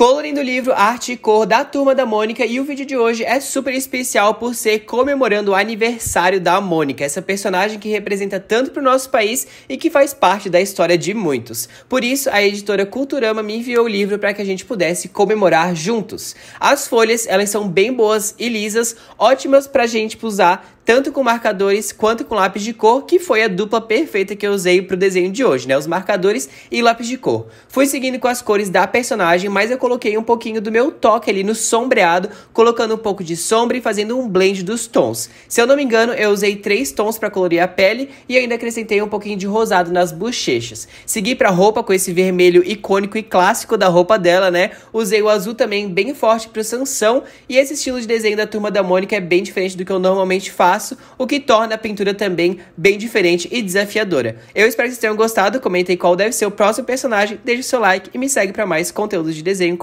colorindo o livro Arte e Cor da Turma da Mônica e o vídeo de hoje é super especial por ser comemorando o aniversário da Mônica, essa personagem que representa tanto para o nosso país e que faz parte da história de muitos. Por isso, a editora Culturama me enviou o livro para que a gente pudesse comemorar juntos. As folhas, elas são bem boas e lisas, ótimas para a gente usar tanto com marcadores quanto com lápis de cor, que foi a dupla perfeita que eu usei para o desenho de hoje, né? Os marcadores e lápis de cor. Fui seguindo com as cores da personagem, mas eu coloquei um pouquinho do meu toque ali no sombreado, colocando um pouco de sombra e fazendo um blend dos tons. Se eu não me engano, eu usei três tons para colorir a pele e ainda acrescentei um pouquinho de rosado nas bochechas. Segui para a roupa com esse vermelho icônico e clássico da roupa dela, né? Usei o azul também bem forte para o Sansão e esse estilo de desenho da Turma da Mônica é bem diferente do que eu normalmente faço o que torna a pintura também bem diferente e desafiadora. Eu espero que vocês tenham gostado, comentem qual deve ser o próximo personagem, deixe seu like e me segue para mais conteúdos de desenho